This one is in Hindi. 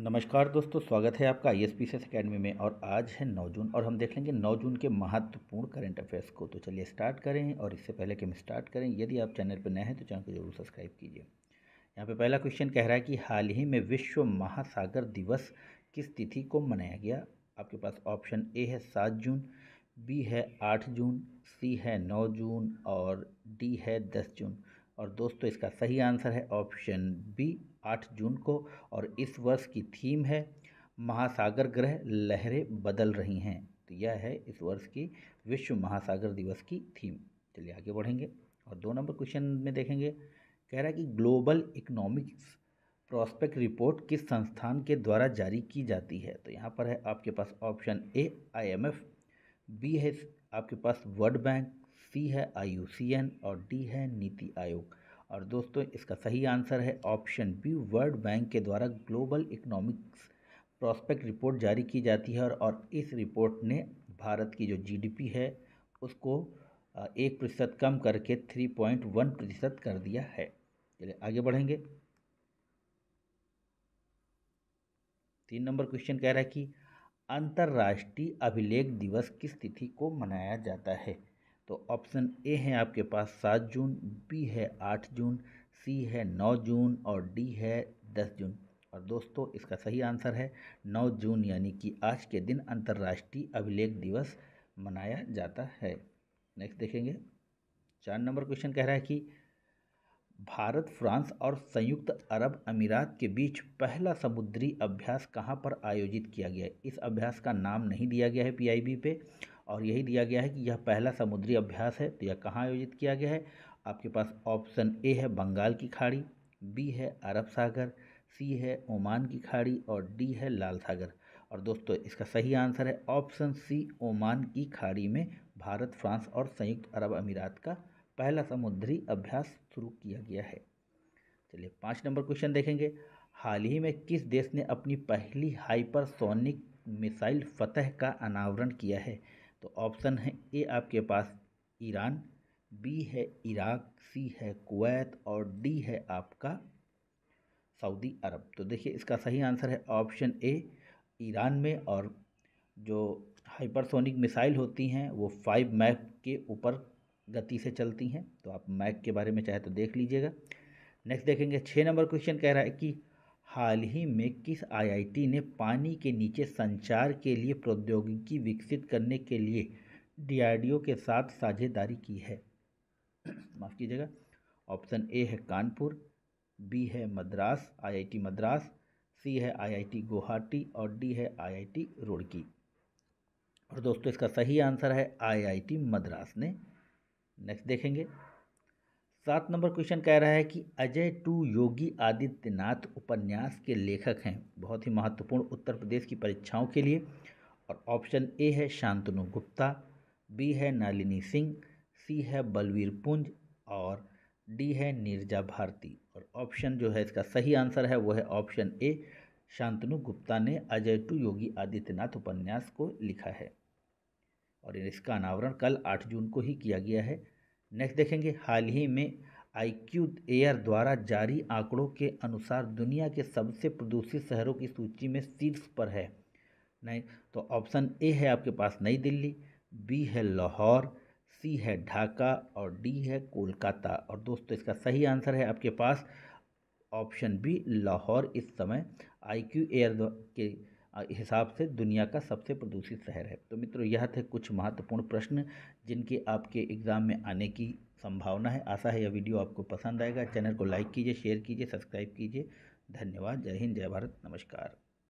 नमस्कार दोस्तों स्वागत है आपका I S P S academy में और आज है 9 जून और हम देख लेंगे 9 जून के महत्वपूर्ण करंट अफेयर्स को तो चलिए स्टार्ट करें और इससे पहले कि हम स्टार्ट करें यदि आप चैनल पर नए हैं तो चैनल को जरूर सब्सक्राइब कीजिए यहाँ पे पहला क्वेश्चन कह रहा है कि हाल ही में विश्व महासागर दिवस किस तिथि को मनाया गया आपके पास ऑप्शन ए है सात जून बी है आठ जून सी है नौ जून और डी है दस जून और दोस्तों इसका सही आंसर है ऑप्शन बी आठ जून को और इस वर्ष की थीम है महासागर ग्रह लहरें बदल रही हैं तो यह है इस वर्ष की विश्व महासागर दिवस की थीम चलिए आगे बढ़ेंगे और दो नंबर क्वेश्चन में देखेंगे कह रहा है कि ग्लोबल इकोनॉमिक्स प्रोस्पेक्ट रिपोर्ट किस संस्थान के द्वारा जारी की जाती है तो यहाँ पर है आपके पास ऑप्शन ए आईएमएफ बी है आपके पास वर्ल्ड बैंक सी है आईयूसीएन और डी है नीति आयोग और दोस्तों इसका सही आंसर है ऑप्शन बी वर्ल्ड बैंक के द्वारा ग्लोबल इकोनॉमिक्स प्रॉस्पेक्ट रिपोर्ट जारी की जाती है और, और इस रिपोर्ट ने भारत की जो जीडीपी है उसको एक प्रतिशत कम करके थ्री पॉइंट वन प्रतिशत कर दिया है चलिए आगे बढ़ेंगे तीन नंबर क्वेश्चन कह रहा है कि अंतर्राष्ट्रीय अभिलेख दिवस किस तिथि को मनाया जाता है तो ऑप्शन ए है आपके पास सात जून बी है आठ जून सी है नौ जून और डी है दस जून और दोस्तों इसका सही आंसर है नौ जून यानी कि आज के दिन अंतर्राष्ट्रीय अभिलेख दिवस मनाया जाता है नेक्स्ट देखेंगे चार नंबर क्वेश्चन कह रहा है कि भारत फ्रांस और संयुक्त अरब अमीरात के बीच पहला समुद्री अभ्यास कहाँ पर आयोजित किया गया है इस अभ्यास का नाम नहीं दिया गया है पीआईबी पे और यही दिया गया है कि यह पहला समुद्री अभ्यास है तो यह कहाँ आयोजित किया गया है आपके पास ऑप्शन ए है बंगाल की खाड़ी बी है अरब सागर सी है ओमान की खाड़ी और डी है लाल सागर और दोस्तों इसका सही आंसर है ऑप्शन सी ओमान की खाड़ी में भारत फ्रांस और संयुक्त अरब अमीरात का पहला समुद्री अभ्यास शुरू किया गया है चलिए पाँच नंबर क्वेश्चन देखेंगे हाल ही में किस देश ने अपनी पहली हाइपरसोनिक मिसाइल फतह का अनावरण किया है तो ऑप्शन है ए आपके पास ईरान बी है इराक सी है कुवैत और डी है आपका सऊदी अरब तो देखिए इसका सही आंसर है ऑप्शन ए ईरान में और जो हाइपरसोनिक मिसाइल होती हैं वो फाइव मैक के ऊपर गति से चलती हैं तो आप मैक के बारे में चाहे तो देख लीजिएगा नेक्स्ट देखेंगे छः नंबर क्वेश्चन कह रहा है कि हाल ही में किस आईआईटी ने पानी के नीचे संचार के लिए प्रौद्योगिकी विकसित करने के लिए डीआरडीओ के साथ साझेदारी की है माफ़ कीजिएगा ऑप्शन ए है कानपुर बी है मद्रास आईआईटी मद्रास सी है आईआईटी गुवाहाटी और डी है आईआईटी रुड़की और दोस्तों इसका सही आंसर है आईआईटी मद्रास ने नेक्स्ट देखेंगे सात नंबर क्वेश्चन कह रहा है कि अजय टू योगी आदित्यनाथ उपन्यास के लेखक हैं बहुत ही महत्वपूर्ण उत्तर प्रदेश की परीक्षाओं के लिए और ऑप्शन ए है शांतनु गुप्ता बी है नालिनी सिंह सी है बलवीर पुंज और डी है नीरजा भारती और ऑप्शन जो है इसका सही आंसर है वो है ऑप्शन ए शांतनु गुप्ता ने अजय टू योगी आदित्यनाथ उपन्यास को लिखा है और इसका अनावरण कल आठ जून को ही किया गया है नेक्स्ट देखेंगे हाल ही में आईक्यू एयर द्वारा जारी आंकड़ों के अनुसार दुनिया के सबसे प्रदूषित शहरों की सूची में शीर्ष पर है नहीं तो ऑप्शन ए है आपके पास नई दिल्ली बी है लाहौर सी है ढाका और डी है कोलकाता और दोस्तों इसका सही आंसर है आपके पास ऑप्शन बी लाहौर इस समय आईक्यू एयर के हिसाब से दुनिया का सबसे प्रदूषित शहर है तो मित्रों यह थे कुछ महत्वपूर्ण प्रश्न जिनके आपके एग्ज़ाम में आने की संभावना है आशा है यह वीडियो आपको पसंद आएगा चैनल को लाइक कीजिए शेयर कीजिए सब्सक्राइब कीजिए धन्यवाद जय हिंद जय भारत नमस्कार